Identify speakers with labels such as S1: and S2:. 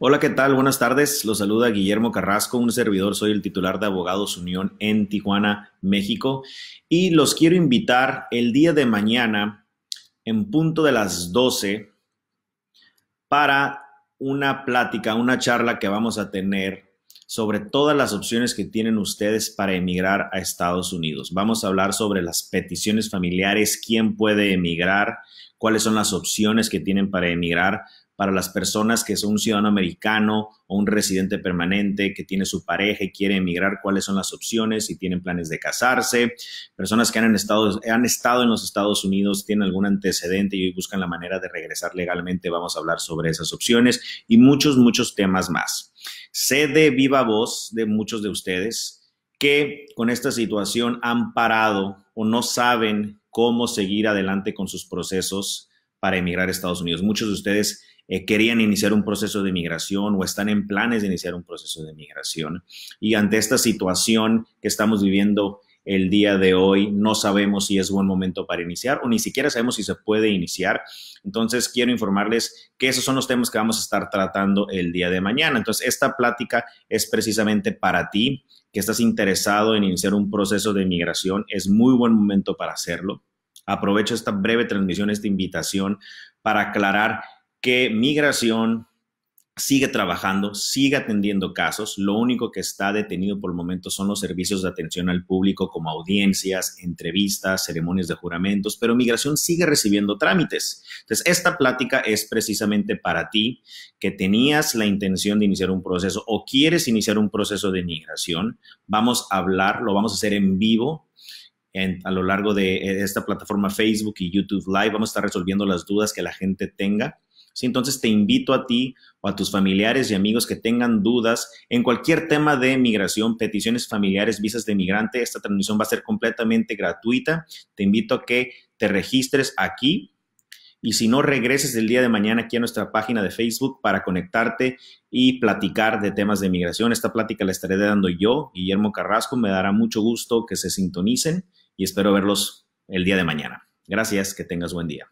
S1: Hola, ¿qué tal? Buenas tardes. Los saluda Guillermo Carrasco, un servidor. Soy el titular de Abogados Unión en Tijuana, México. Y los quiero invitar el día de mañana, en punto de las 12, para una plática, una charla que vamos a tener sobre todas las opciones que tienen ustedes para emigrar a Estados Unidos. Vamos a hablar sobre las peticiones familiares, quién puede emigrar, cuáles son las opciones que tienen para emigrar para las personas que son un ciudadano americano o un residente permanente que tiene su pareja y quiere emigrar, cuáles son las opciones, si tienen planes de casarse, personas que han estado, han estado en los Estados Unidos, tienen algún antecedente y hoy buscan la manera de regresar legalmente, vamos a hablar sobre esas opciones y muchos, muchos temas más. Sé de viva voz de muchos de ustedes que con esta situación han parado o no saben cómo seguir adelante con sus procesos para emigrar a Estados Unidos. Muchos de ustedes eh, querían iniciar un proceso de migración o están en planes de iniciar un proceso de migración. Y ante esta situación que estamos viviendo el día de hoy, no sabemos si es buen momento para iniciar o ni siquiera sabemos si se puede iniciar. Entonces, quiero informarles que esos son los temas que vamos a estar tratando el día de mañana. Entonces, esta plática es precisamente para ti que estás interesado en iniciar un proceso de migración. Es muy buen momento para hacerlo Aprovecho esta breve transmisión, esta invitación para aclarar que migración sigue trabajando, sigue atendiendo casos. Lo único que está detenido por el momento son los servicios de atención al público como audiencias, entrevistas, ceremonias de juramentos, pero migración sigue recibiendo trámites. Entonces, esta plática es precisamente para ti que tenías la intención de iniciar un proceso o quieres iniciar un proceso de migración. Vamos a hablar, lo vamos a hacer en vivo a lo largo de eh, esta plataforma Facebook y YouTube Live. Vamos a estar resolviendo las dudas que la gente tenga. Entonces te invito a ti o a tus familiares y amigos que tengan dudas en cualquier tema de migración, peticiones familiares, visas de migrante. Esta transmisión va a ser completamente gratuita. Te invito a que te registres aquí. Y si no, regreses el día de mañana aquí a nuestra página de Facebook para conectarte y platicar de temas de migración. Esta plática la estaré dando yo, Guillermo Carrasco. Me dará mucho gusto que se sintonicen y espero verlos el día de mañana. Gracias, que tengas buen día.